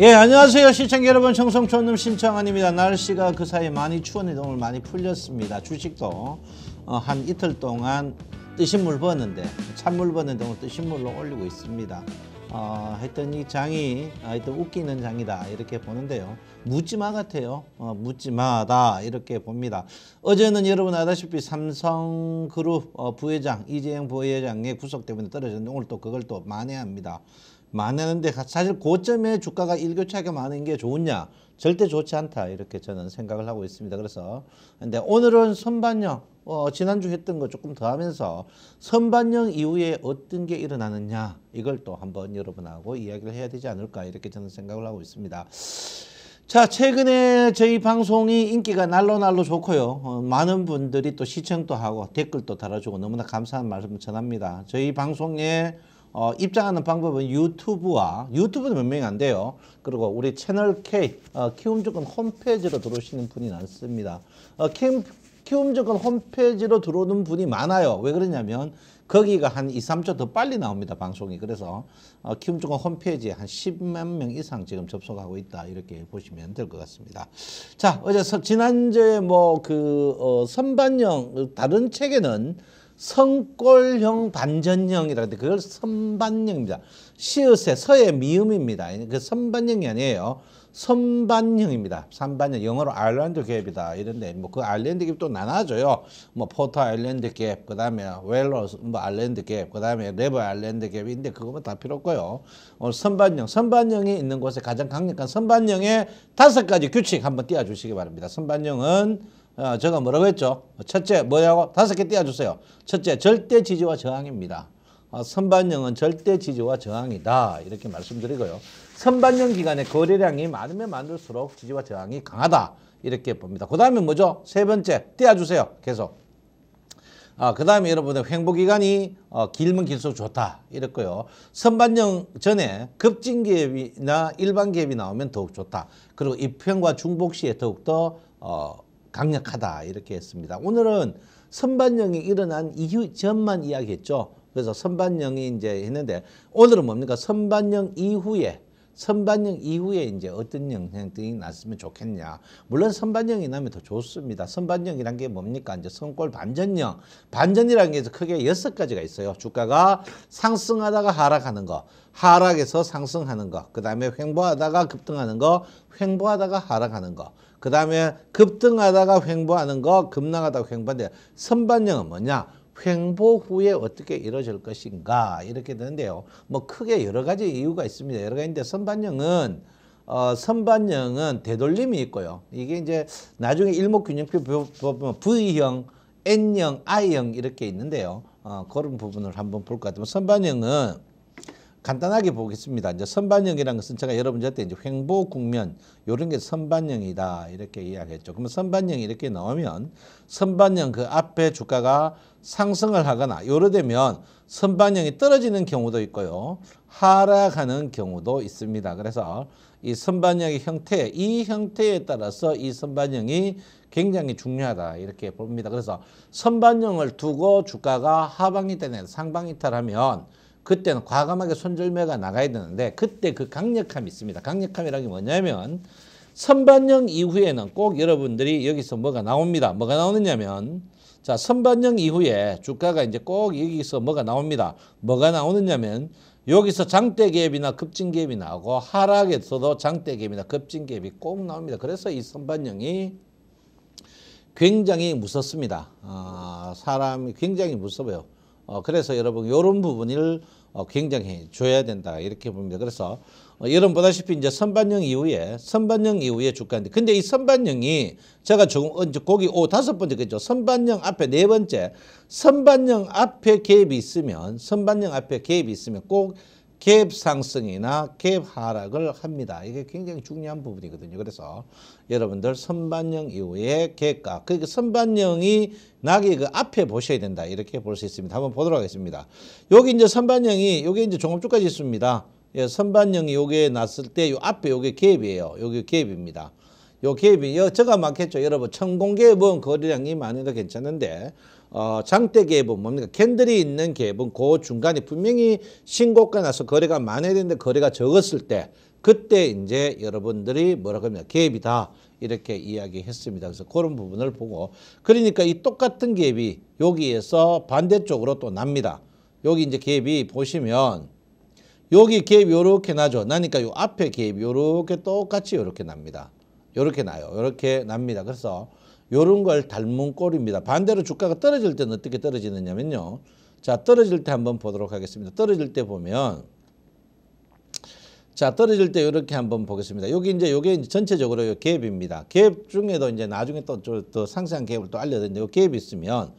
예, 안녕하세요. 시청자 여러분. 청송촌놈 심청환입니다. 날씨가 그 사이 많이 추웠는데 오늘 많이 풀렸습니다. 주식도 어, 한 이틀 동안 뜨신 물 버는데 찬물 버는데 오늘 뜨신 물로 올리고 있습니다. 어, 하여튼 이 장이 하여튼 웃기는 장이다 이렇게 보는데요. 묻지마 같아요. 어, 묻지마다 이렇게 봅니다. 어제는 여러분 아다시피 삼성그룹 어, 부회장 이재영 부회장의 구속 때문에 떨어졌는데 오늘 또 그걸 또 만회합니다. 많았는데 사실 고점에 주가가 일교차가 많은 게좋냐 절대 좋지 않다 이렇게 저는 생각을 하고 있습니다. 그래서 근데 오늘은 선반영 어, 지난주 했던 거 조금 더 하면서 선반영 이후에 어떤 게 일어나느냐 이걸 또 한번 여러분하고 이야기를 해야 되지 않을까 이렇게 저는 생각을 하고 있습니다. 자 최근에 저희 방송이 인기가 날로 날로 좋고요. 어, 많은 분들이 또 시청도 하고 댓글도 달아주고 너무나 감사한 말씀 전합니다. 저희 방송에 어, 입장하는 방법은 유튜브와 유튜브는 몇 명이 안 돼요. 그리고 우리 채널 K 어, 키움조건 홈페이지로 들어오시는 분이 많습니다. 어, 키움, 키움증권 홈페이지로 들어오는 분이 많아요. 왜 그러냐면 거기가 한 2, 3초 더 빨리 나옵니다. 방송이. 그래서 어, 키움조건 홈페이지에 한 10만 명 이상 지금 접속하고 있다. 이렇게 보시면 될 것 같습니다. 자, 어제 지난주에 뭐그 어, 선반영 다른 책에는 성골형 반전형이라 는데 그걸 선반형입니다. 시옷의 서의 미음입니다. 그 선반형이 아니에요. 선반형입니다. 선반형 영어로 아일랜드 갭이다 이런데 뭐 그 아일랜드 갭또 나눠줘요. 뭐 포터 아일랜드 갭 그다음에 웰러스 뭐 아일랜드 갭 그다음에 레버 아일랜드 갭인데 그거만 다 필요 없고요. 오늘 선반형 선반형이 있는 곳에 가장 강력한 선반형의 다섯 가지 규칙 한번 띄워주시기 바랍니다. 선반형은 어, 제가 뭐라고 했죠? 첫째 뭐냐고? 다섯 개 띄워주세요. 첫째 절대 지지와 저항입니다. 어, 선반영은 절대 지지와 저항이다 이렇게 말씀드리고요. 선반영 기간에 거래량이 많으면 많을수록 지지와 저항이 강하다 이렇게 봅니다. 그 다음에 뭐죠? 세 번째 띄워주세요. 계속. 아, 그 다음에 여러분의 횡보기간이 어, 길면 길수록 좋다 이랬고요. 선반영 전에 급진기업이나 일반기업이 나오면 더욱 좋다. 그리고 입평과 중복 시에 더욱더 어, 강력하다 이렇게 했습니다. 오늘은 선반영이 일어난 이후 전만 이야기했죠. 그래서 선반영이 이제 했는데 오늘은 뭡니까? 선반영 이후에 선반영 이후에 이제 어떤 영향들이 났으면 좋겠냐. 물론 선반영이 나면 더 좋습니다. 선반영이란 게 뭡니까? 이제 선골 반전영 반전이라는 게 크게 여섯 가지가 있어요. 주가가 상승하다가 하락하는 거, 하락에서 상승하는 거, 그 다음에 횡보하다가 급등하는 거, 횡보하다가 하락하는 거. 그 다음에 급등하다가 횡보하는 거, 급락하다가 횡보한데 선반영은 뭐냐? 횡보 후에 어떻게 이루어질 것인가 이렇게 되는데요. 뭐 크게 여러 가지 이유가 있습니다. 여러 가지인데 선반영은 어, 선반영은 되돌림이 있고요. 이게 이제 나중에 일목균형표 보면 V형, N형, I형 이렇게 있는데요. 어, 그런 부분을 한번 볼 것같 하면 선반영은 간단하게 보겠습니다. 이제 선반영이라는 것은 제가 여러분들한테 이제 횡보 국면 이런 게 선반영이다 이렇게 이야기했죠. 그러면 선반영이 이렇게 나오면 선반영 그 앞에 주가가 상승을 하거나 요러 되면 선반영이 떨어지는 경우도 있고요. 하락하는 경우도 있습니다. 그래서 이 선반영의 형태, 이 형태에 따라서 이 선반영이 굉장히 중요하다 이렇게 봅니다. 그래서 선반영을 두고 주가가 하방이 되는 상방이탈하면 그때는 과감하게 손절매가 나가야 되는데 그때 그 강력함이 있습니다. 강력함이라는 게 뭐냐면 선반영 이후에는 꼭 여러분들이 여기서 뭐가 나옵니다. 뭐가 나오느냐면 자 선반영 이후에 주가가 이제 꼭 여기서 뭐가 나옵니다. 뭐가 나오느냐면 여기서 장대갭이나 급진갭이 나오고 하락에서도 장대갭이나 급진갭이 꼭 나옵니다. 그래서 이 선반영이 굉장히 무섭습니다. 아, 사람이 굉장히 무섭어요. 어, 그래서 여러분 이런 부분을 어, 굉장히 줘야 된다 이렇게 봅니다. 그래서 어, 여러분 보다시피 이제 선반영 이후에 선반영 이후에 주가인데 근데 이 선반영이 제가 조금 언제 고기 오 다섯 번째 그죠 선반영 앞에 네 번째 선반영 앞에 개입이 있으면 선반영 앞에 개입이 있으면 꼭갭 상승이나 갭 하락을 합니다. 이게 굉장히 중요한 부분이거든요. 그래서 여러분들 선반영 이후에 갭과그 그러니까 선반영이 나이그 앞에 보셔야 된다. 이렇게 볼 수 있습니다. 한번 보도록 하겠습니다. 여기 이제 선반영이 여기 이제 종업주까지 있습니다. 예, 선반영이 요에 났을 때 요 앞에 요게 갭이에요. 요게 갭입니다. 요 갭이 요 저가 맞겠죠. 여러분 천공 갭은 거래량이 많으니 괜찮은데 어, 장대개분 뭡니까 캔들이 있는 개분 그 중간에 분명히 신고가 나서 거래가 많아야 되는데 거래가 적었을 때 그때 이제 여러분들이 뭐라 그러냐 개입이다 이렇게 이야기했습니다. 그래서 그런 부분을 보고 그러니까 이 똑같은 개이 여기에서 반대쪽으로 또 납니다. 여기 이제 개이 보시면 여기 개입 렇게 나죠. 나니까 요 앞에 개입 렇게 똑같이 요렇게 납니다. 요렇게 나요. 요렇게 납니다. 그래서 요런 걸 닮은 꼴입니다. 반대로 주가가 떨어질 때는 어떻게 떨어지느냐면요. 자, 떨어질 때 한번 보도록 하겠습니다. 떨어질 때 보면 자, 떨어질 때 이렇게 한번 보겠습니다. 여기 이제 요게 전체적으로 요 갭입니다. 갭 중에도 이제 나중에 또더 상세한 갭을 또 알려 드리는데 요 갭이 있으면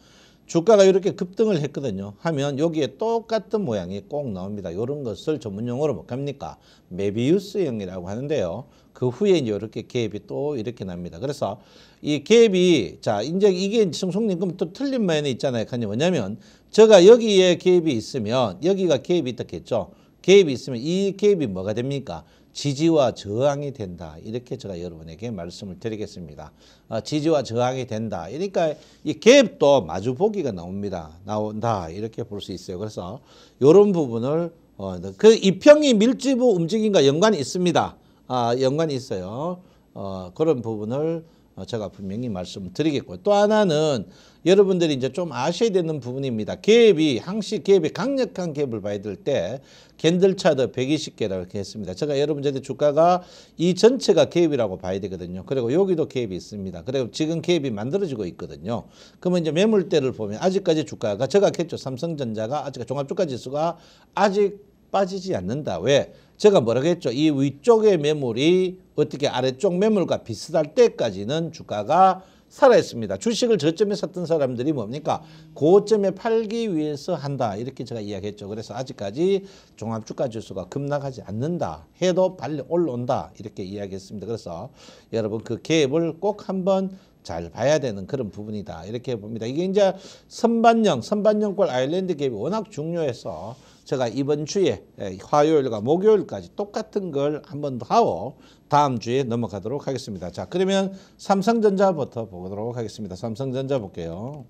주가가 이렇게 급등을 했거든요. 하면 여기에 똑같은 모양이 꼭 나옵니다. 이런 것을 전문용어로 뭐합니까? 메비우스형이라고 하는데요. 그 후에 이제 이렇게 갭이 또 이렇게 납니다. 그래서 이 갭이 자 이제 이게 성숙님 그럼 또 틀린 면이 있잖아요. 간이 뭐냐면 제가 여기에 갭이 있으면 여기가 갭이 있겠죠. 갭이 있으면 이 갭이 뭐가 됩니까? 지지와 저항이 된다. 이렇게 제가 여러분에게 말씀을 드리겠습니다. 아, 지지와 저항이 된다. 그러니까 이 갭도 마주 보기가 나옵니다. 나온다. 이렇게 볼 수 있어요. 그래서 이런 부분을 어, 그 이평이 밀집부 움직임과 연관이 있습니다. 아, 연관이 있어요. 어, 그런 부분을 어, 제가 분명히 말씀드리겠고요. 또 하나는 여러분들이 이제 좀 아셔야 되는 부분입니다. 갭이 항시 갭이 강력한 갭을 봐야 될때 겐들 차도 120개라고 이렇게 했습니다. 제가 여러분들의 주가가 이 전체가 갭이라고 봐야 되거든요. 그리고 여기도 갭이 있습니다. 그리고 지금 갭이 만들어지고 있거든요. 그러면 이제 매물대를 보면 아직까지 주가가 제가 했죠. 삼성전자가 아직 종합주가지수가 아직 빠지지 않는다. 왜? 제가 뭐라 그랬죠? 이 위쪽의 매물이 어떻게 아래쪽 매물과 비슷할 때까지는 주가가 살아있습니다. 주식을 저점에 샀던 사람들이 뭡니까? 고점에 팔기 위해서 한다. 이렇게 제가 이야기했죠. 그래서 아직까지 종합주가지수가 급락하지 않는다. 해도 빨리 올라온다. 이렇게 이야기했습니다. 그래서 여러분 그 개입을 꼭 한번 잘 봐야 되는 그런 부분이다. 이렇게 봅니다. 이게 이제 선반영, 선반영골 아일랜드 개입이 워낙 중요해서 제가 이번 주에 예, 화요일과 목요일까지 똑같은 걸 한 번 더 하고 다음 주에 넘어가도록 하겠습니다. 자, 그러면 삼성전자부터 보도록 하겠습니다. 삼성전자 볼게요.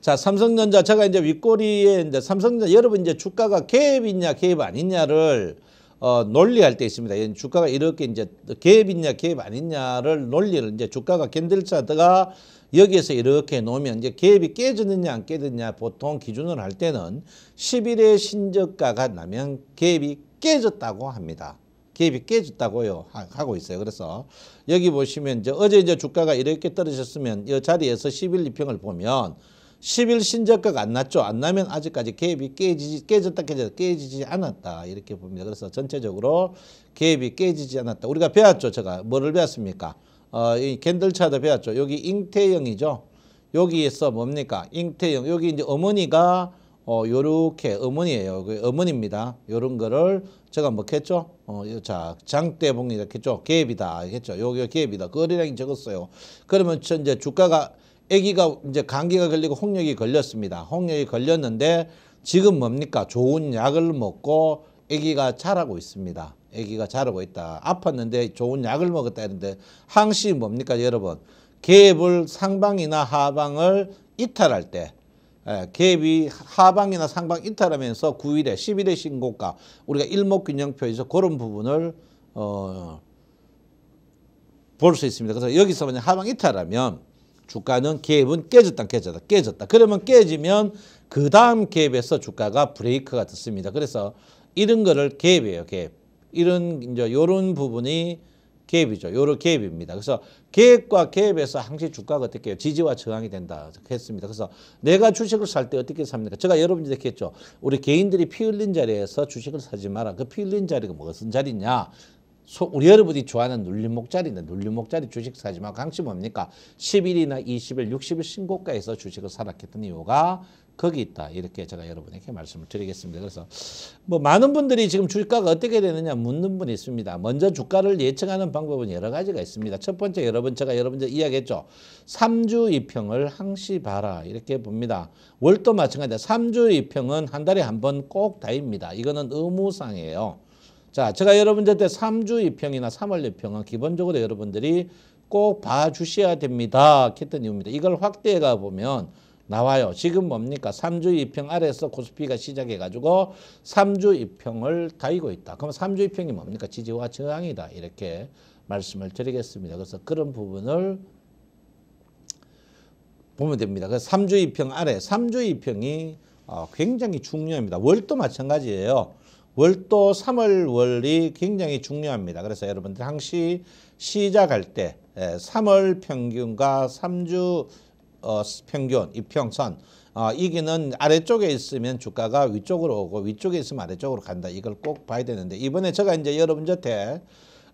자, 삼성전자 제가 이제 윗꼬리에 이제 삼성전자 여러분 이제 주가가 개입 있냐 개입 아니냐를 어, 논리할 때 있습니다. 주가가 이렇게 이제 개입 있냐 개입 아니냐를 논리를 이제 주가가 견딜 자가 여기에서 이렇게 놓으면 이제 갭이 깨졌느냐 안 깨졌냐 느 보통 기준을 할 때는 10일의 신저가가 나면 갭이 깨졌다고 합니다. 갭이 깨졌다고요 하고 있어요. 그래서 여기 보시면 이제 어제 이제 주가가 이렇게 떨어졌으면 이 자리에서 10일 2평을 보면 10일 신저가가 안 났죠. 안 나면 아직까지 갭이 깨지지, 깨졌다 깨졌다 깨지지 않았다. 이렇게 봅니다. 그래서 전체적으로 갭이 깨지지 않았다. 우리가 배웠죠. 제가 뭐를 배웠습니까? 어, 이 겐들차도 배웠죠. 여기 잉태형이죠. 여기에서 뭡니까? 잉태형. 여기 이제 어머니가 어, 요렇게 어머니예요. 그 어머니입니다. 요런 거를 제가 뭐겠죠? 어, 자, 장대봉이다 했죠. 개입이다 이 했죠. 여기가 개입이다. 거래량이 적었어요. 그러면 이제 주가가 아기가 이제 감기가 걸리고 홍역이 걸렸습니다. 홍역이 걸렸는데 지금 뭡니까? 좋은 약을 먹고 아기가 자라고 있습니다. 아기가 자르고 있다. 아팠는데 좋은 약을 먹었다 했는데 항시 뭡니까 여러분? 개입을 상방이나 하방을 이탈할 때 예, 개입이 하방이나 상방 이탈하면서 9일에 1 0일에 신고가 우리가 일목균형표에서 그런 부분을 어, 볼 수 있습니다. 그래서 여기서 만약 하방 이탈하면 주가는 개입은 깨졌다 깨졌다 깨졌다 그러면 깨지면 그 다음 개입에서 주가가 브레이크가 됐습니다. 그래서 이런 거를 개입이에요 개입. 이런 이제 요런 부분이 개입이죠. 요런 개입입니다. 그래서 개입과 개입에서 항시 주가가 어떻게 해요? 지지와 저항이 된다 했습니다. 그래서 내가 주식을 살 때 어떻게 삽니까? 제가 여러분들에게 했죠. 우리 개인들이 피 흘린 자리에서 주식을 사지 마라. 그 피 흘린 자리가 무슨 자리냐? 우리 여러분이 좋아하는 눌림목 자리인데 눌림목 자리 주식 사지 마. 강시 그 뭡니까? 10일이나 20일, 60일 신고가에서 주식을 사라 했던 이유가 거기 있다. 이렇게 제가 여러분에게 말씀을 드리겠습니다. 그래서 뭐 많은 분들이 지금 주가가 어떻게 되느냐 묻는 분이 있습니다. 먼저 주가를 예측하는 방법은 여러 가지가 있습니다. 첫 번째 여러분 제가 여러분들 이야기했죠. 삼주이평을 항시 봐라. 이렇게 봅니다. 월도 마찬가지다. 삼주이평은한 달에 한 번 꼭 다입니다. 이거는 의무상이에요. 자, 제가 여러분들 한테 3주 2평이나 3월 2평은 기본적으로 여러분들이 꼭 봐주셔야 됩니다. 했던 이유입니다. 이걸 확대해가 보면 나와요. 지금 뭡니까? 3주 2평 아래에서 코스피가 시작해가지고 3주 2평을 달고 있다. 그럼 3주 2평이 뭡니까? 지지와 저항이다. 이렇게 말씀을 드리겠습니다. 그래서 그런 부분을 보면 됩니다. 그 3주 2평 아래, 3주 2평이 어, 굉장히 중요합니다. 월도 마찬가지예요. 월도 3월 월이 굉장히 중요합니다. 그래서 여러분들 항시 시작할 때 3월 예, 평균과 3주 어, 평균, 이평선 어, 이기는 아래쪽에 있으면 주가가 위쪽으로 오고 위쪽에 있으면 아래쪽으로 간다. 이걸 꼭 봐야 되는데 이번에 제가 이제 여러분한테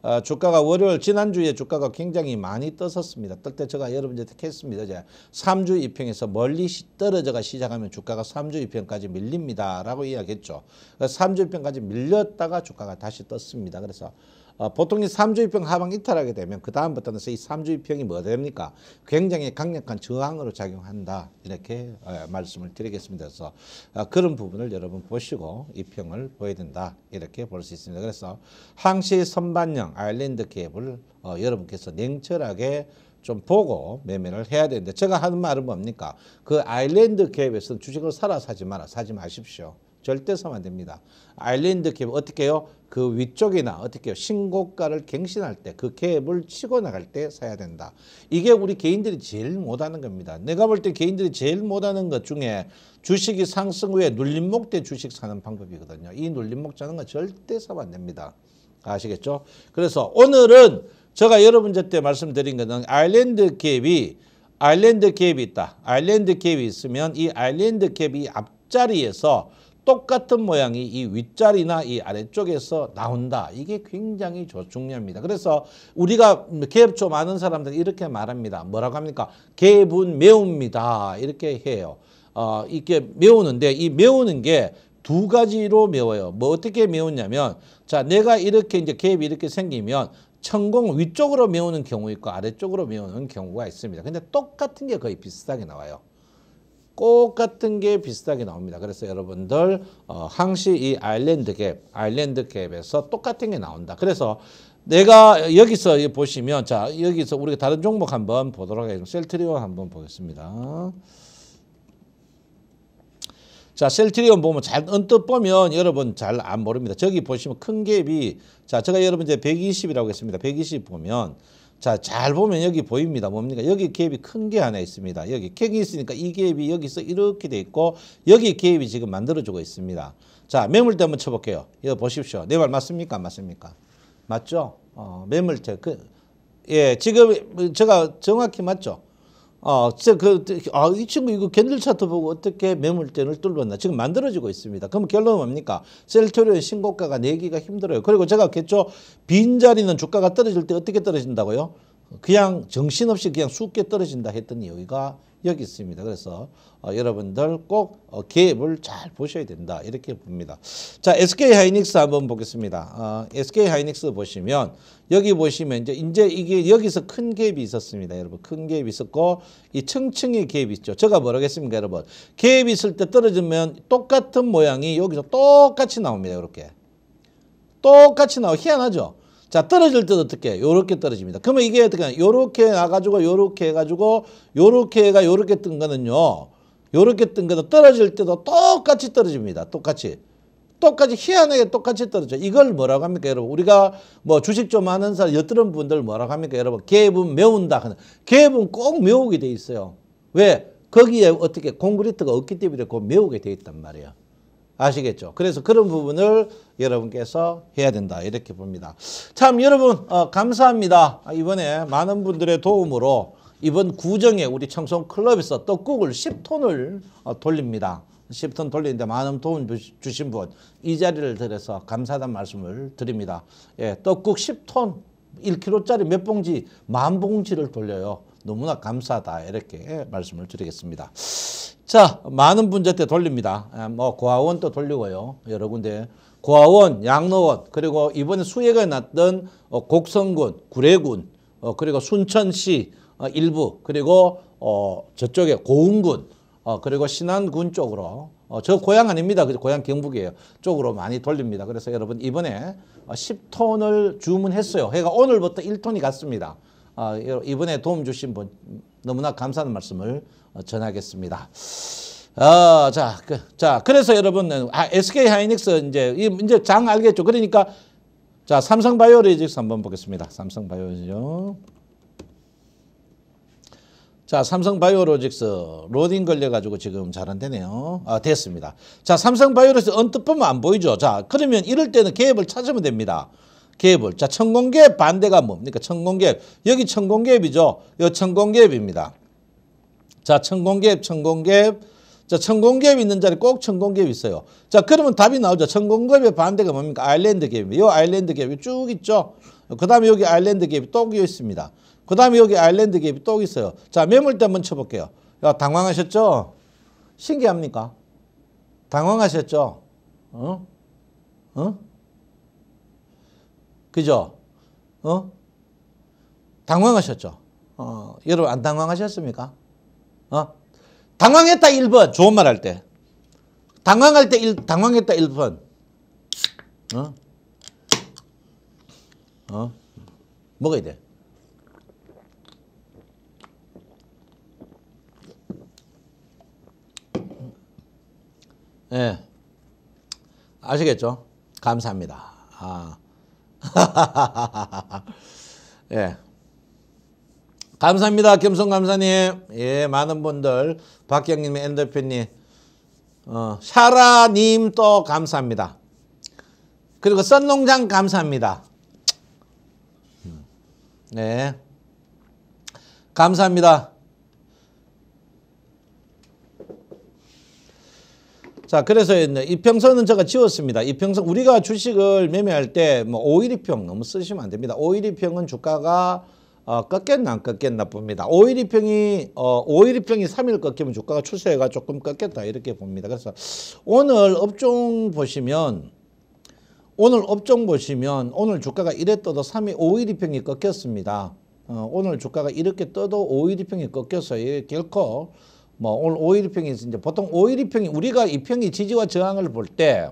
어, 주가가 월요일 지난주에 주가가 굉장히 많이 떴었습니다. 뜰때 제가 여러분한테 했습니다. 이제 3주 이평에서 멀리 떨어져가 시작하면 주가가 3주 이평까지 밀립니다. 라고 이야기했죠. 3주 이평까지 밀렸다가 주가가 다시 떴습니다. 그래서 어, 보통 이 삼주입평 하방 이탈하게 되면 그 다음부터는 이 삼주입평이 뭐 됩니까? 굉장히 강력한 저항으로 작용한다 이렇게 어, 말씀을 드리겠습니다. 그래서 어, 그런 부분을 여러분 보시고 이평을 보여야 된다 이렇게 볼 수 있습니다. 그래서 항시 선반영 아일랜드 갭을 어, 여러분께서 냉철하게 좀 보고 매매를 해야 되는데 제가 하는 말은 뭡니까? 그 아일랜드 갭에서는 주식을 사라 사지 마라 사지 마십시오. 절대 쓰면 안 됩니다. 아일랜드 캡 어떻게 해요? 그 위쪽이나 어떻게 해요? 신고가를 갱신할 때 그 캡을 치고 나갈 때 사야 된다. 이게 우리 개인들이 제일 못하는 겁니다. 내가 볼 때 개인들이 제일 못하는 것 중에 주식이 상승 후에 눌림목 때 주식 사는 방법이거든요. 이 눌림목 자는 거 절대 사면 안 됩니다. 아시겠죠? 그래서 오늘은 제가 여러분들 때 말씀드린 것은 아일랜드 캡이 아일랜드 캡이 있다. 아일랜드 캡이 있으면 이 아일랜드 캡이 앞자리에서 똑같은 모양이 이 윗자리나 이 아래쪽에서 나온다. 이게 굉장히 중요합니다. 그래서 우리가 개엽초 많은 사람들이 이렇게 말합니다. 뭐라고 합니까? 개분 매웁니다. 이렇게 해요. 어, 이게 매우는데 이 매우는 게 두 가지로 매워요. 뭐 어떻게 매우냐면 자 내가 이렇게 이제 개입이 이렇게 생기면 천공 위쪽으로 메우는 경우 있고 아래쪽으로 메우는 경우가 있습니다. 근데 똑같은 게 거의 비슷하게 나와요. 똑같은 게 비슷하게 나옵니다. 그래서 여러분들 어, 항시 이 아일랜드 갭, 아일랜드 갭에서 똑같은 게 나온다. 그래서 내가 여기서 보시면 자 여기서 우리가 다른 종목 한번 보도록 하겠습니다. 셀트리온 한번 보겠습니다. 자 셀트리온 보면 잘 언뜻 보면 여러분 잘 안 모릅니다. 저기 보시면 큰 갭이 자 제가 여러분 이제 120이라고 했습니다. 120 보면 자, 잘 보면 여기 보입니다. 뭡니까? 여기 갭이 큰 게 하나 있습니다. 여기 갭이 있으니까 이 갭이 여기서 이렇게 돼 있고 여기 갭이 지금 만들어주고 있습니다. 자, 매물대 한번 쳐볼게요. 이거 보십시오. 내 말 맞습니까? 안 맞습니까? 맞죠? 어, 매물대. 그, 예, 지금 제가 정확히 맞죠? 아, 진짜 그, 아, 이 친구 이거 견딜 차트 보고 어떻게 매물대를 뚫었나. 지금 만들어지고 있습니다. 그럼 결론은 뭡니까? 셀토리온 신고가가 내기가 힘들어요. 그리고 제가 했죠. 빈자리는 주가가 떨어질 때 어떻게 떨어진다고요? 그냥 정신없이 그냥 쑥게 떨어진다 했던 이유가 여기 있습니다. 그래서 어, 여러분들 꼭 어, 개입을 잘 보셔야 된다 이렇게 봅니다. 자 SK 하이닉스 한번 보겠습니다. 어, SK 하이닉스 보시면 여기 보시면 이제 이제 이게 여기서 큰개입이 있었습니다. 여러분 큰개입이 있었고 이 층층의 갭이 있죠. 제가 뭐라겠습니까 여러분. 갭이 있을 때 떨어지면 똑같은 모양이 여기서 똑같이 나옵니다. 이렇게 똑같이 나와 희한하죠. 자, 떨어질 때 어떻게? 요렇게 떨어집니다. 그러면 이게 어떻게? 요렇게 나가지고, 요렇게 해가지고, 요렇게 가 요렇게 뜬 거는요. 요렇게 뜬 거는 떨어질 때도 똑같이 떨어집니다. 똑같이. 똑같이 희한하게 똑같이 떨어져. 이걸 뭐라고 합니까, 여러분? 우리가 뭐 주식 좀 하는 사람, 여드름 분들 뭐라고 합니까, 여러분? 개분 메운다. 하는. 개분 꼭 메우게 돼 있어요. 왜? 거기에 어떻게 콘크리트가 없기 때문에 그 메우게 돼 있단 말이에요. 아시겠죠? 그래서 그런 부분을 여러분께서 해야 된다 이렇게 봅니다. 참 여러분 어, 감사합니다. 아, 이번에 많은 분들의 도움으로 이번 구정에 우리 청송 클럽에서 떡국을 10톤을 어, 돌립니다. 10톤 돌리는데 많은 도움 주신 분 이 자리를 들어서 감사하다는 말씀을 드립니다. 예, 떡국 10톤 1kg짜리 몇 봉지 만 봉지를 돌려요. 너무나 감사하다 이렇게 말씀을 드리겠습니다. 자, 많은 분한테 돌립니다. 예, 뭐 고아원 도 돌리고요. 여러 군데 고아원, 양로원, 그리고 이번에 수혜가 났던 어, 곡성군, 구례군, 어, 그리고 순천시 어, 일부, 그리고 저쪽에 고흥군, 그리고 신안군 쪽으로 저 고향 아닙니다. 그 고향 경북이에요. 쪽으로 많이 돌립니다. 그래서 여러분 이번에 1 0톤을 주문했어요. 해가 오늘부터 1톤이 갔습니다. 아, 이번에 도움 주신 분 너무나 감사한 말씀을 어, 전하겠습니다. 어, 자, 그, 자, 그래서 여러분, 아, SK 하이닉스 이제 이제 장 알겠죠? 그러니까 자, 삼성 바이오로직스 한번 보겠습니다. 삼성 바이오죠. 자, 삼성 바이오로직스 로딩 걸려가지고 지금 잘 안 되네요. 아, 됐습니다. 자, 삼성 바이오로직스 언뜻 보면 안 보이죠? 자, 그러면 이럴 때는 개입을 찾으면 됩니다. 개입을. 자, 천공개입 반대가 뭡니까? 천공개입. 여기 천공개입이죠. 이 천공개입입니다. 자, 천공개입, 천공개입. 자, 천공개입 있는 자리 꼭 천공개입 있어요. 자, 그러면 답이 나오죠. 천공개입의 반대가 뭡니까? 아일랜드 개입입니다. 이 아일랜드 개입이 쭉 있죠. 그 다음에 여기 아일랜드 개입이 또 있습니다. 그 다음에 여기 아일랜드 개입이 또 있어요. 자, 매물대 한번 쳐볼게요. 야, 당황하셨죠? 신기합니까? 당황하셨죠? 어? 어? 그죠? 어? 당황하셨죠? 어, 여러분 안 당황하셨습니까? 어? 당황했다 1번. 좋은 말 할 때. 당황할 때 1, 당황했다 1번. 어? 어? 먹어야 돼. 예. 아시겠죠? 감사합니다. 아. 예. 감사합니다. 겸손 감사님. 예, 많은 분들 박경님, 앤 대표님, 어, 샤라님 또 감사합니다. 그리고 썬농장 감사합니다. 음. 네. 감사합니다. 자, 그래서 이평선은 제가 지웠습니다. 이평선, 우리가 주식을 매매할 때 뭐오일이평 너무 쓰시면 안 됩니다. 오일이평은 주가가 어, 꺾였나 안 꺾였나 봅니다. 오일이평이 어, 5일이평이 3일 꺾이면 주가가 추세가 조금 꺾였다 이렇게 봅니다. 그래서 오늘 업종 보시면 오늘 업종 보시면 오늘 주가가 이래 떠도 3일 오일이평이 꺾였습니다. 어, 오늘 주가가 이렇게 떠도 오일이평이 꺾여서 이 결코 뭐 오늘 오일이평이 있는데 보통 오일이평이 우리가 이평이 지지와 저항을 볼 때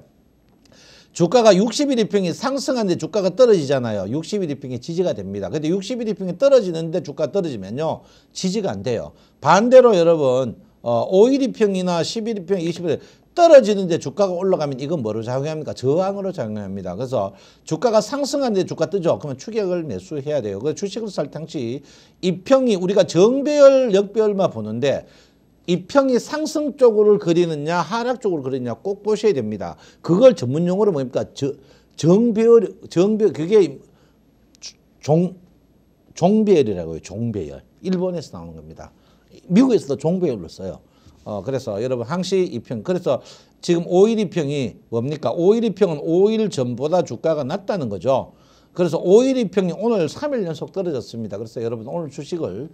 주가가 60일이평이 상승하는데 주가가 떨어지잖아요. 60일이평이 지지가 됩니다. 근데 60일이평이 떨어지는데 주가 떨어지면요. 지지가 안 돼요. 반대로 여러분 어, 5일이평이나 11일평, 20일 떨어지는데 주가가 올라가면 이건 뭐로 작용합니까? 저항으로 작용합니다. 그래서 주가가 상승하는데 주가 뜨죠. 그러면 추격을 매수해야 돼요. 그 주식을 살 당시 이평이 우리가 정배열, 역배열만 보는데 이평이 상승 쪽으로 그리느냐 하락 쪽으로 그리느냐 꼭 보셔야 됩니다. 그걸 전문 용어로 뭡니까? 저, 정배열, 정배 그게 종, 종배열이라고 해요. 종배열. 일본에서 나오는 겁니다. 미국에서도 종배열로 써요. 어, 그래서 여러분 항시 이평 그래서 지금 오일 이평이 뭡니까? 오일 이평은 오일 전보다 주가가 낮다는 거죠. 그래서 5일 이평이 오늘 3일 연속 떨어졌습니다. 그래서 여러분 오늘 주식을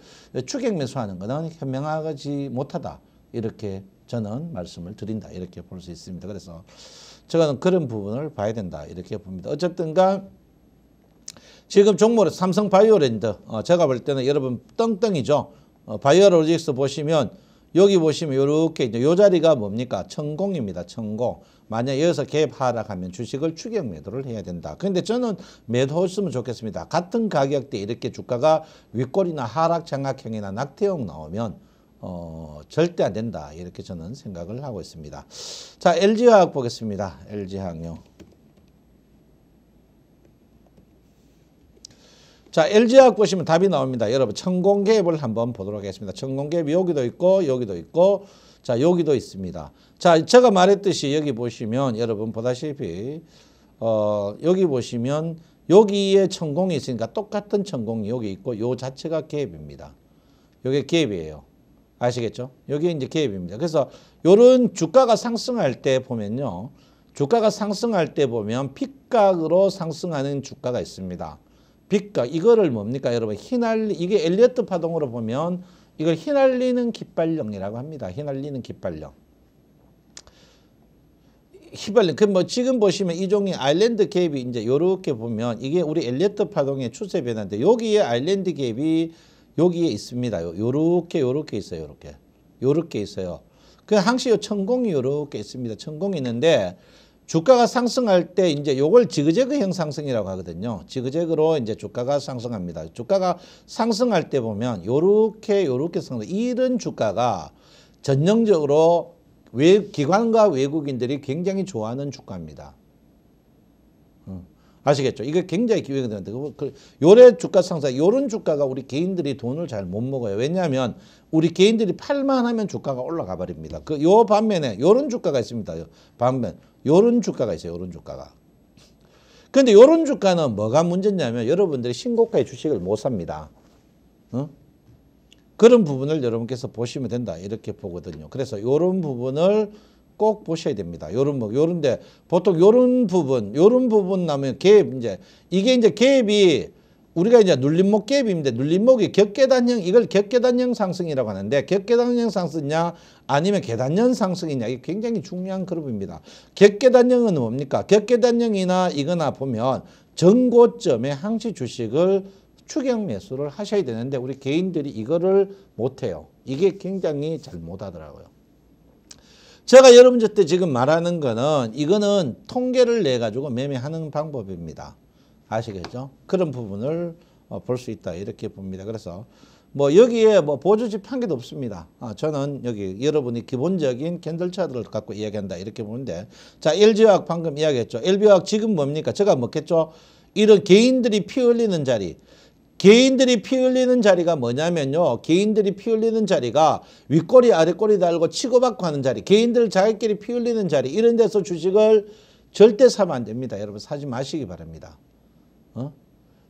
추격 매수하는 것은 현명하지 못하다. 이렇게 저는 말씀을 드린다. 이렇게 볼 수 있습니다. 그래서 저는 그런 부분을 봐야 된다. 이렇게 봅니다. 어쨌든가 지금 종목에 삼성 바이오랜드 어, 제가 볼 때는 여러분 떵떵이죠. 어, 바이오로직스 보시면 여기 보시면 이렇게 이요 자리가 뭡니까? 천공입니다. 천공. 만약 여기서 개입하라 하면 주식을 추격 매도를 해야 된다. 그런데 저는 매도했으면 좋겠습니다. 같은 가격대 이렇게 주가가 윗골이나 하락 장악형이나 낙태형 나오면 어, 절대 안 된다. 이렇게 저는 생각을 하고 있습니다. 자, LG화학 보겠습니다. l g 학용 자, LG학 보시면 답이 나옵니다. 여러분, 천공개입을 한번 보도록 하겠습니다. 천공개입 여기도 있고, 여기도 있고, 자, 여기도 있습니다. 자, 제가 말했듯이 여기 보시면, 여러분 보다시피, 어, 여기 보시면, 여기에 천공이 있으니까 똑같은 천공이 여기 있고, 요 자체가 개입입니다. 요게 개입이에요. 아시겠죠? 여기 이제 개입입니다. 그래서 요런 주가가 상승할 때 보면요. 주가가 상승할 때 보면 핏각으로 상승하는 주가가 있습니다. 빛과 이거를 뭡니까 여러분 휘날리 이게 엘리어트 파동으로 보면 이걸 휘날리는 깃발령이라고 합니다. 휘날리는 깃발령. 휘발령. 그뭐 지금 보시면 이종이 아일랜드 갭이 이제 요렇게 보면 이게 우리 엘리어트 파동의 추세 변화인데 여기에 아일랜드 갭이 여기에 있습니다. 요, 요렇게 요렇게 있어요. 요렇게. 요렇게 있어요. 그 항시 요 천공이 요렇게 있습니다. 천공이 있는데 주가가 상승할 때 이제 요걸 지그재그형 상승이라고 하거든요. 지그재그로 이제 주가가 상승합니다. 주가가 상승할 때 보면 요렇게 요렇게 상승. 이런 주가가 전형적으로 외 기관과 외국인들이 굉장히 좋아하는 주가입니다. 음. 아시겠죠? 이게 굉장히 기회가 되는데 그, 그, 요래 주가 상승, 요런 주가가 우리 개인들이 돈을 잘 못 먹어요. 왜냐하면 우리 개인들이 팔만 하면 주가가 올라가 버립니다. 그 요 반면에 요런 주가가 있습니다. 요 반면 요런 주가가 있어요. 요런 주가가. 근데 요런 주가는 뭐가 문제냐면 여러분들이 신고가의 주식을 못 삽니다. 어? 그런 부분을 여러분께서 보시면 된다. 이렇게 보거든요. 그래서 요런 부분을 꼭 보셔야 됩니다. 요런 뭐 요런데 보통 요런 부분, 요런 부분 나면 갭 이제 이게 이제 갭이 우리가 이제 눌림목 갭인데 눌림목이 격계단형 이걸 격계단형 상승이라고 하는데 격계단형 상승이냐 아니면 계단형 상승이냐 이게 굉장히 중요한 그룹입니다. 격계단형은 뭡니까? 격계단형이나 이거나 보면 전고점에 항시 주식을 추격 매수를 하셔야 되는데 우리 개인들이 이거를 못해요. 이게 굉장히 잘 못하더라고요. 제가 여러분한테 지금 말하는 거는 이거는 통계를 내 가지고 매매하는 방법입니다. 아시겠죠? 그런 부분을 어, 볼수 있다 이렇게 봅니다. 그래서 뭐 여기에 뭐보조집 판결도 없습니다. 아, 저는 여기 여러분이 기본적인 캔들 차트를 갖고 이야기한다 이렇게 보는데 자 LG화학 방금 이야기했죠. LG화학 지금 뭡니까? 제가 먹겠죠. 뭐 이런 개인들이 피 흘리는 자리 개인들이 피 흘리는 자리가 뭐냐면요. 개인들이 피 흘리는 자리가 윗꼬리 아랫꼬리 달고 치고받고 하는 자리 개인들 자기끼리 피 흘리는 자리 이런 데서 주식을 절대 사면 안 됩니다. 여러분 사지 마시기 바랍니다. 어?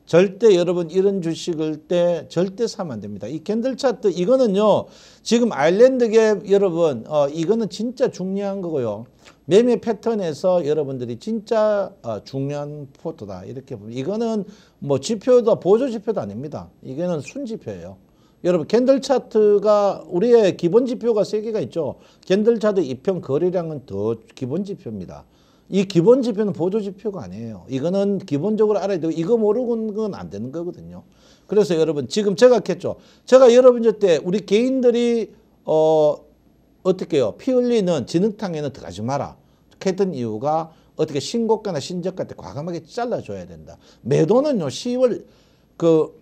절대 여러분 이런 주식을 때 절대 사면 안 됩니다. 이 캔들 차트 이거는요. 지금 아일랜드계 여러분 어, 이거는 진짜 중요한 거고요. 매매 패턴에서 여러분들이 진짜 어, 중요한 포트다. 이렇게 보면 이거는 뭐 지표도 보조 지표도 아닙니다. 이거는 순지표예요. 여러분 캔들 차트가 우리의 기본 지표가 세 개가 있죠. 캔들 차트 이평 거래량은 더 기본 지표입니다. 이 기본 지표는 보조 지표가 아니에요. 이거는 기본적으로 알아야 되고 이거 모르고는 안 되는 거거든요. 그래서 여러분 지금 제가했죠 제가 여러분저때 우리 개인들이 어 어떻게 해요? 피 흘리는 진흙탕에는 들어가지 마라. 했던 이유가 어떻게 신고가나 신저가 때 과감하게 잘라줘야 된다. 매도는요 10월 그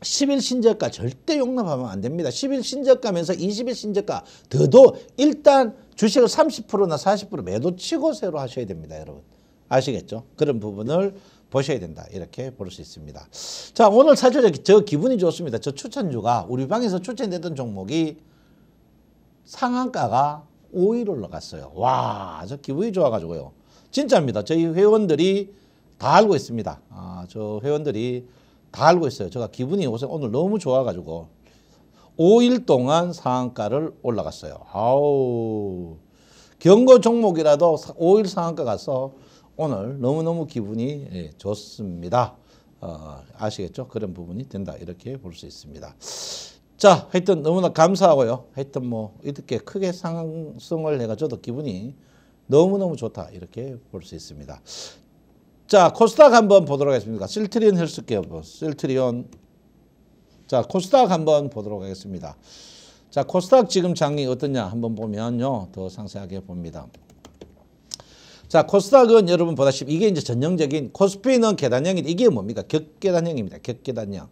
10일 신저가 절대 용납하면 안 됩니다. 10일 신저가면서 20일 신저가 더도 일단 주식을 30%나 40% 매도 치고 새로 하셔야 됩니다. 여러분. 아시겠죠? 그런 부분을 보셔야 된다. 이렇게 볼 수 있습니다. 자, 오늘 사실 저 기분이 좋습니다. 저 추천주가 우리 방에서 추천됐던 종목이 상한가가 5일 올라갔어요. 와, 저 기분이 좋아가지고요. 진짜입니다. 저희 회원들이 다 알고 있습니다. 아, 저 회원들이 다 알고 있어요. 제가 기분이 오늘 너무 좋아가지고 5일 동안 상한가를 올라갔어요. 아우 경고 종목이라도 5일 상한가 가서 오늘 너무너무 기분이 예, 좋습니다. 어, 아시겠죠? 그런 부분이 된다 이렇게 볼 수 있습니다. 자 하여튼 너무나 감사하고요. 하여튼 뭐 이렇게 크게 상승을 해가 저도 기분이 너무너무 좋다 이렇게 볼 수 있습니다. 자 코스닥 한번 보도록 하겠습니다. 실트리온 헬스케어 뭐, 실트리온 자, 코스닥 한번 보도록 하겠습니다. 자, 코스닥 지금 장이 어떠냐 한번 보면요. 더 상세하게 봅니다. 자, 코스닥은 여러분 보다시피 이게 이제 전형적인 코스피는 계단형인데 이게 뭡니까? 격계단형입니다. 격계단형.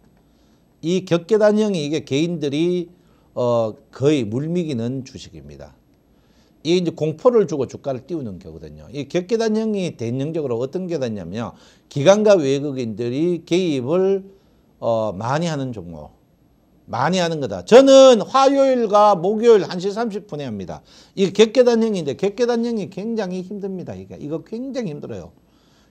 이 격계단형이 이게 개인들이 어, 거의 물미기는 주식입니다. 이게 이제 공포를 주고 주가를 띄우는 거거든요. 이 격계단형이 대형적으로 어떤 게단냐면 기관과 외국인들이 개입을 어, 많이 하는 종목. 많이 하는 거다. 저는 화요일과 목요일 1시 30분에 합니다. 이 객계단형인데 객계단형이 굉장히 힘듭니다. 이게 이거 굉장히 힘들어요.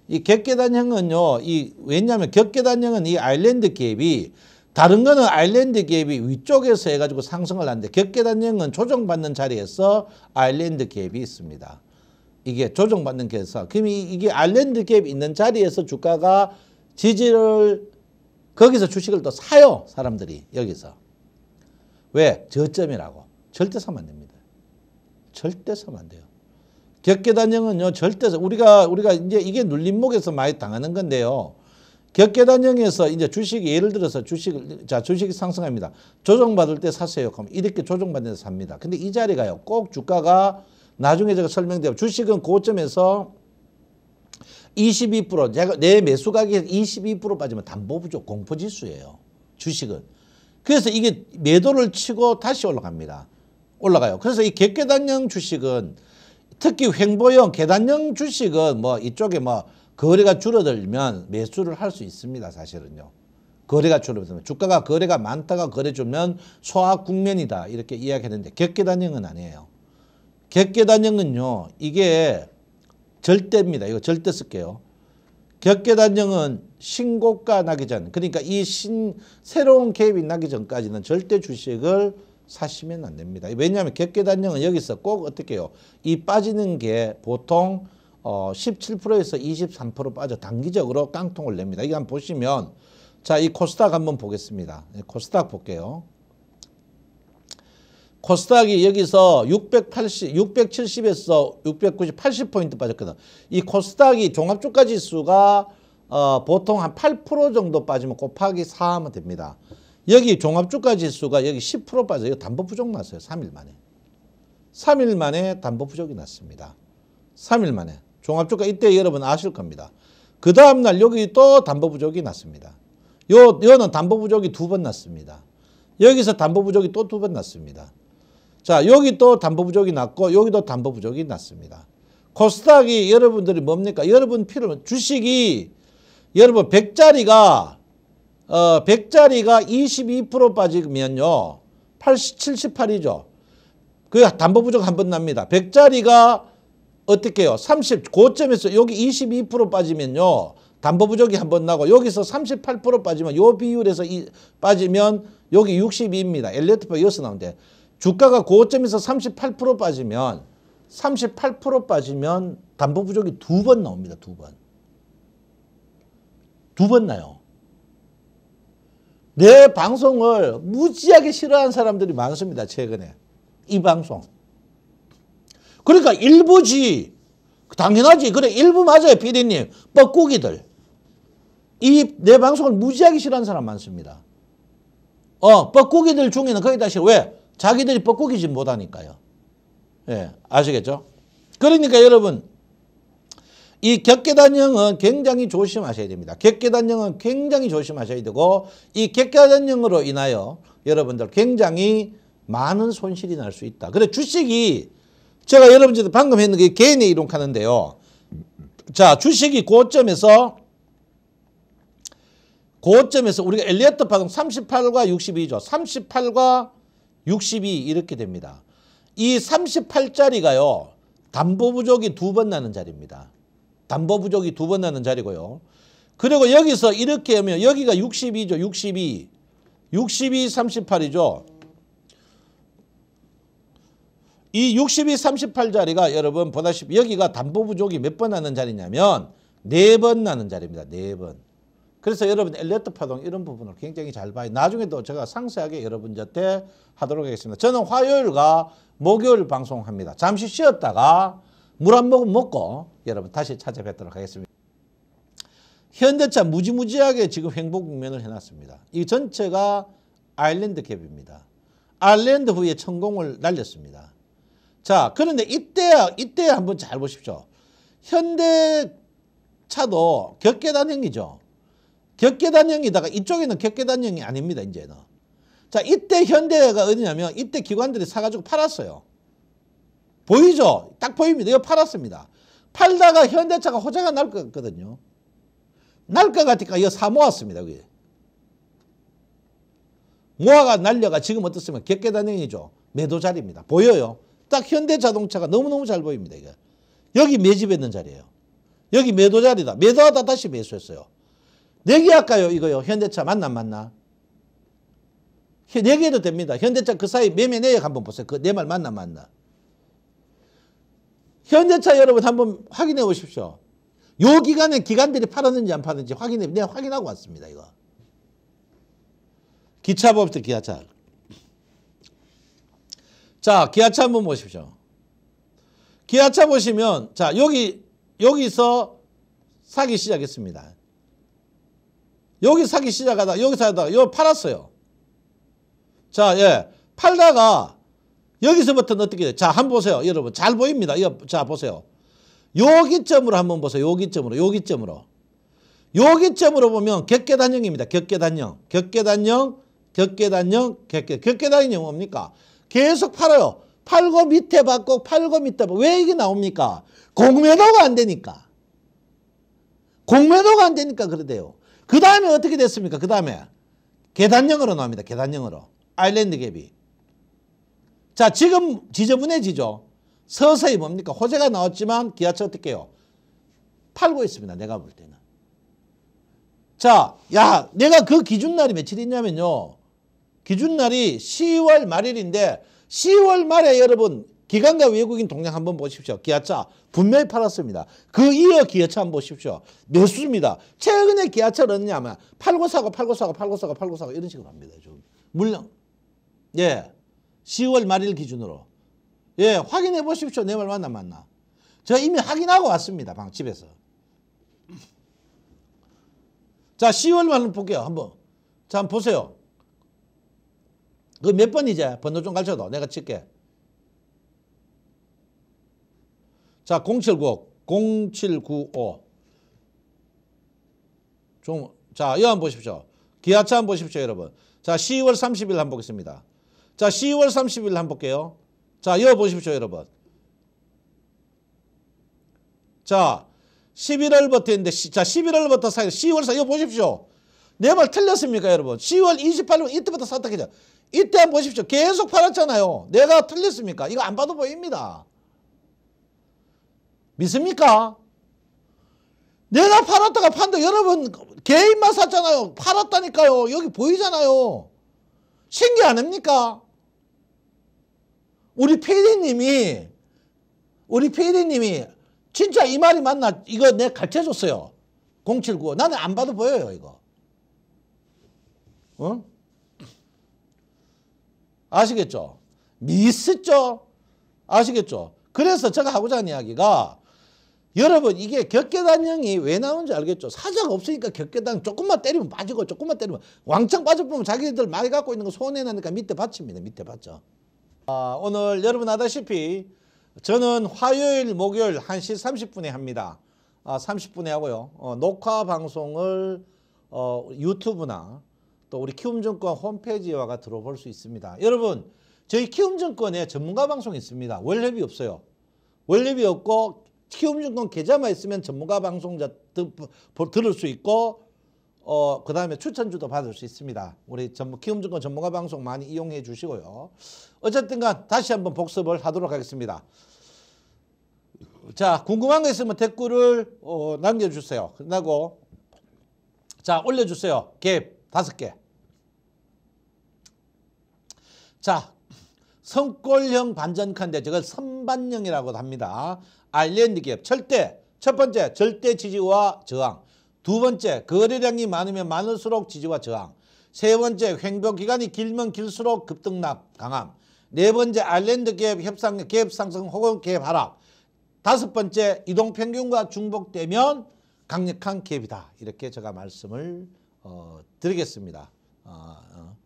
이 객계단형은요. 이 왜냐하면 격계단형은 이 아일랜드 기업이 다른 거는 아일랜드 기업이 위쪽에서 해가지고 상승을 하는데 격계단형은 조정받는 자리에서 아일랜드 기업이 있습니다. 이게 조정받는 계산. 그럼 이게 아일랜드 기업 있는 자리에서 주가가 지지를 거기서 주식을 또 사요. 사람들이 여기서. 왜? 저점이라고. 절대 사면 안 됩니다. 절대 사면 안 돼요. 격계단형은요. 절대 우리가 우리가 이제 이게 눌림목에서 많이 당하는 건데요. 격계단형에서 이제 주식 예를 들어서 주식 자 주식이 상승합니다. 조정받을 때 사세요. 그럼 이렇게 조정받는 데 삽니다. 근데 이 자리가요. 꼭 주가가 나중에 제가 설명드려 주식은 고점에서 22% 제가 내 매수 가격에서 22% 빠지면 담보 부족 공포 지수예요. 주식은. 그래서 이게 매도를 치고 다시 올라갑니다. 올라가요. 그래서 이 객계단형 주식은 특히 횡보형 계단형 주식은 뭐 이쪽에 뭐 거래가 줄어들면 매수를 할 수 있습니다. 사실은요. 거래가 줄어들면 주가가 거래가 많다가 거래 주면 소화 국면이다 이렇게 이야기했는데 객계단형은 아니에요. 객계단형은요 이게 절대입니다. 이거 절대 쓸게요. 격계단정은 신고가 나기 전, 그러니까 이 신, 새로운 개입이 나기 전까지는 절대 주식을 사시면 안 됩니다. 왜냐하면 객계단정은 여기서 꼭 어떻게 해요? 이 빠지는 게 보통 어 17%에서 23% 빠져 단기적으로 깡통을 냅니다. 이거 한번 보시면 자, 이 코스닥 한번 보겠습니다. 네, 코스닥 볼게요. 코스닥이 여기서 680, 670에서 690, 80포인트 빠졌거든. 이 코스닥이 종합주가 지수가 어, 보통 한 8% 정도 빠지면 곱하기 4 하면 됩니다. 여기 종합주가 지수가 여기 10% 빠져요. 담보 부족 났어요. 3일 만에. 3일 만에 담보 부족이 났습니다. 3일 만에. 종합주가 이때 여러분 아실 겁니다. 그 다음날 여기 또 담보 부족이 났습니다. 요, 요는 담보 부족이 두 번 났습니다. 여기서 담보 부족이 또 두 번 났습니다. 자, 여기 또 담보 부족이 났고 여기도 담보 부족이 났습니다. 코스닥이 여러분들이 뭡니까? 여러분 필요면 주식이 여러분 100짜리가 어 100짜리가 22% 빠지면요. 80 78이죠. 그 담보 부족 한 번 납니다. 100짜리가 어떻게 해요? 30 고점에서 여기 22% 빠지면요. 담보 부족이 한 번 나고 여기서 38% 빠지면 요 비율에서 이, 빠지면 여기 62입니다. 엘리트퍼 여기서 나오는데 주가가 고점에서 38% 빠지면 38% 빠지면 담보 부족이 두 번 나옵니다. 두 번. 두 번 나요. 내 방송을 무지하게 싫어하는 사람들이 많습니다. 최근에. 이 방송. 그러니까 일부지. 당연하지. 그래 일부 맞아요. 피디님. 뻐꾸기들. 이 내 방송을 무지하게 싫어하는 사람 많습니다. 어 뻐꾸기들 중에는 거의 다 싫어. 왜? 자기들이 뻐꾸기지 못하니까요. 예, 아시겠죠? 그러니까 여러분 이 격계단형은 굉장히 조심하셔야 됩니다. 격계단형은 굉장히 조심하셔야 되고 이 격계단형으로 인하여 여러분들 굉장히 많은 손실이 날 수 있다. 그래 주식이 제가 여러분들 방금 했는 게 개인의 이론카는데요. 자 주식이 고점에서 고점에서 우리가 엘리어트 파동 38과 62죠. 38과 6 0 이렇게 됩니다. 이 38자리가요. 담보 부족이 두 번 나는 자리입니다. 담보 부족이 두 번 나는 자리고요. 그리고 여기서 이렇게 하면 여기가 62죠. 62. 62, 38이죠. 이 62, 38자리가 여러분 보다시피 여기가 담보 부족이 몇 번 나는 자리냐면 네 번 나는 자리입니다. 네 번. 그래서 여러분 엘리어트 파동 이런 부분을 굉장히 잘 봐요. 나중에도 제가 상세하게 여러분한테 하도록 하겠습니다. 저는 화요일과 목요일 방송합니다. 잠시 쉬었다가 물 한 모금 먹고 여러분 다시 찾아뵙도록 하겠습니다. 현대차 무지무지하게 지금 행복 국면을 해놨습니다. 이 전체가 아일랜드 갭입니다. 아일랜드 후에 천공을 날렸습니다. 자 그런데 이때야 이때 한번 잘 보십시오. 현대차도 격계단행이죠. 격계단형이다가 이쪽에는 격계단형이 아닙니다. 이제는. 자 이때 현대가 어디냐면 이때 기관들이 사가지고 팔았어요. 보이죠? 딱 보입니다. 이거 팔았습니다. 팔다가 현대차가 호재가 날 것 같거든요. 날 것 같으니까 이거 사 모았습니다. 여기. 모아가 날려가 지금 어떻습니까? 객계단행이죠. 매도 자리입니다. 보여요. 딱 현대자동차가 너무너무 잘 보입니다. 이거. 여기 매집했는 자리예요. 여기 매도 자리다. 매도하다 다시 매수했어요. 내기할까요 이거요 현대차 맞나 안 맞나 내기해도 됩니다 현대차 그 사이 매매 내역 한번 보세요 그 내 말 맞나 안 맞나 현대차 여러분 한번 확인해 보십시오 요 기간에 기관들이 팔았는지 안 팔았는지 확인해 내가 확인하고 왔습니다 이거 기차법부터 기아차 자 기아차 한번 보십시오 기아차 보시면 자 여기 여기서 사기 시작했습니다 여기 사기 시작하다 여기서 하다가 여기 팔았어요. 자, 예. 팔다가 여기서부터는 어떻게 돼? 자, 한번 보세요. 여러분 잘 보입니다. 이 자, 보세요. 요기점으로 한번 보세요. 요기점으로. 요기점으로. 요기점으로 보면 격계단형입니다. 격계단형. 격계단형, 격계단형, 격계. 격계단형이 뭡니까? 계속 팔아요. 팔고 밑에 받고 팔고 밑에 받고. 왜 이게 나옵니까? 공매도가 안 되니까. 공매도가 안 되니까 그러대요. 그 다음에 어떻게 됐습니까? 그 다음에 계단형으로 나옵니다. 계단형으로. 아일랜드 갭이. 자 지금 지저분해지죠. 서서히 뭡니까? 호재가 나왔지만 기아차 어떻게 해요? 팔고 있습니다. 내가 볼 때는. 자, 야, 내가 그 기준날이 며칠이냐면요. 기준날이 10월 말일인데 10월 말에 여러분 기관과 외국인 동향 한번 보십시오. 기아차 분명히 팔았습니다. 그 이어 기아차 한번 보십시오. 매수입니다. 최근에 기아차를얻냐면 팔고 사고 팔고 사고 팔고 사고 팔고 사고 이런 식으로 합니다. 좀물량예 10월 말일 기준으로 예 확인해 보십시오. 내 말 맞나 맞나. 저 이미 확인하고 왔습니다. 방 집에서. 자 10월 말을 볼게요. 한번 자 한번 보세요. 그 몇 번이제 번호 좀 가르쳐도 내가 칠게. 자, 079, 0795. 좀, 자, 이 한번 보십시오. 기아차 한번 보십시오, 여러분. 자, 10월 30일 한번 보겠습니다. 자, 10월 30일 한번 볼게요. 자, 여기 보십시오, 여러분. 자, 11월부터 인데 자, 11월부터 사 10월 사, 이거 보십시오. 내 말 틀렸습니까, 여러분? 10월 28일, 이때부터 샀다, 그죠? 이때 한번 보십시오. 계속 팔았잖아요. 내가 틀렸습니까? 이거 안 봐도 보입니다. 믿습니까? 내가 팔았다가 판다. 여러분 개인만 샀잖아요. 팔았다니까요. 여기 보이잖아요. 신기 아닙니까? 우리 PD님이 우리 PD님이 진짜 이 말이 맞나 이거 내 가르쳐줬어요. 079 나는 안 봐도 보여요 이거. 응? 어? 아시겠죠? 미스죠? 아시겠죠? 그래서 제가 하고자 하는 이야기가 여러분 이게 격계단형이 왜 나오는지 알겠죠? 사자가 없으니까 격계단 조금만 때리면 빠지고 조금만 때리면 왕창 빠져보면 자기들 많이 갖고 있는 거 손해나니까 밑에 받칩니다. 밑에 받죠. 아, 오늘 여러분 아다시피 저는 화요일 목요일 1시 30분에 합니다. 아, 30분에 하고요. 어, 녹화 방송을 어, 유튜브나 또 우리 키움증권 홈페이지와가 들어볼 수 있습니다. 여러분 저희 키움증권에 전문가 방송 있습니다. 월렙이 없어요. 월렙이 없고 키움증권 계좌만 있으면 전문가 방송자 들을 수 있고 어, 그 다음에 추천주도 받을 수 있습니다. 우리 전문, 키움증권 전문가 방송 많이 이용해 주시고요. 어쨌든 간 다시 한번 복습을 하도록 하겠습니다. 자, 궁금한 거 있으면 댓글을 어, 남겨주세요. 끝나고 자, 올려주세요. 갭 다섯 개. 자, 성골형 반전칸데 저걸 선반형이라고 합니다. 알렌랜드 기업 절대 첫 번째 절대 지지와 저항 두 번째 거래량이 많으면 많을수록 지지와 저항 세 번째 횡보 기간이 길면 길수록 급등납 강함 네 번째 알렌랜드 기업 협상 기업 상승 혹은 기업 하락 다섯 번째 이동 평균과 중복되면 강력한 기업이다 이렇게 제가 말씀을 어, 드리겠습니다 어, 어.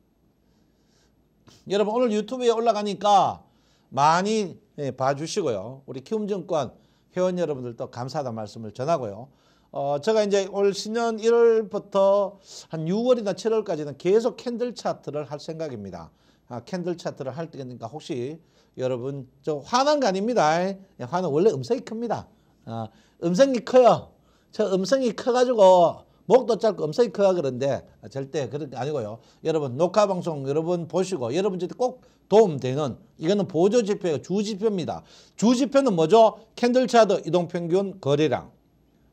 여러분 오늘 유튜브에 올라가니까 많이 예, 봐주시고요. 우리 키움증권 회원 여러분들도 감사하다 말씀을 전하고요. 어, 제가 이제 올 신년 1월부터 한 6월이나 7월까지는 계속 캔들 차트를 할 생각입니다. 아, 캔들 차트를 할 때니까 혹시 여러분 저 화난 거 아닙니다. 화는 예, 원래 음성이 큽니다. 아, 음성이 커요. 저 음성이 커가지고 목도 짧고 엄석이 커야 그런데 절대 그런 게 아니고요. 여러분 녹화 방송 여러분 보시고 여러분들한꼭 도움되는 이거는 보조 지표예요. 주 지표입니다. 주 지표는 뭐죠? 캔들 차드 이동 평균 거래량.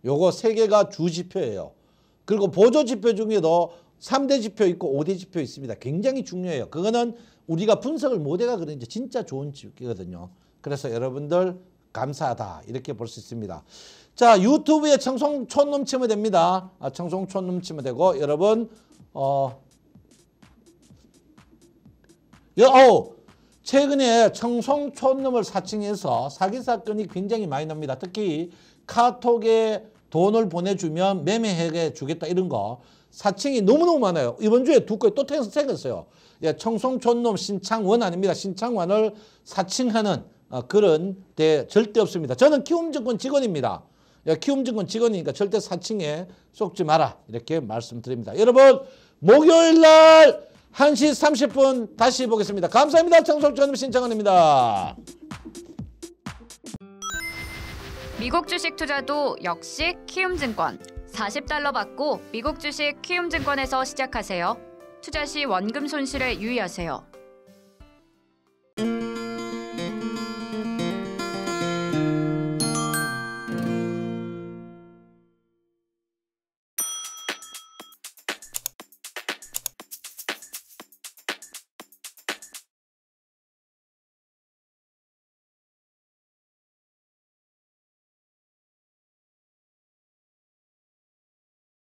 요거 세 개가 주 지표예요. 그리고 보조 지표 중에도 삼대 지표 있고 오대 지표 있습니다. 굉장히 중요해요. 그거는 우리가 분석을 못해가 그런지 진짜 좋은 지표거든요. 그래서 여러분들 감사하다 이렇게 볼 수 있습니다. 자 유튜브에 청송촌 넘치면 됩니다. 아, 청송촌 넘치면 되고 여러분 어, 여, 어 최근에 청송촌놈을 사칭해서 사기 사건이 굉장히 많이 납니다. 특히 카톡에 돈을 보내주면 매매해 주겠다 이런 거 사칭이 너무너무 많아요. 이번 주에 두 건이 또 생겼어요. 예, 청송촌놈 신창원 아닙니다. 신창원을 사칭하는 어, 그런 데 절대 없습니다. 저는 키움증권 직원입니다. 야, 키움증권 직원이니까 절대 사층에 속지 마라. 이렇게 말씀드립니다. 여러분, 목요일 날 1시 30분 다시 보겠습니다. 감사합니다. 청소년님 신청원입니다. 미국 주식 투자도 역시 키움증권. 40달러 받고 미국 주식 키움증권에서 시작하세요. 투자 시 원금 손실에 유의하세요.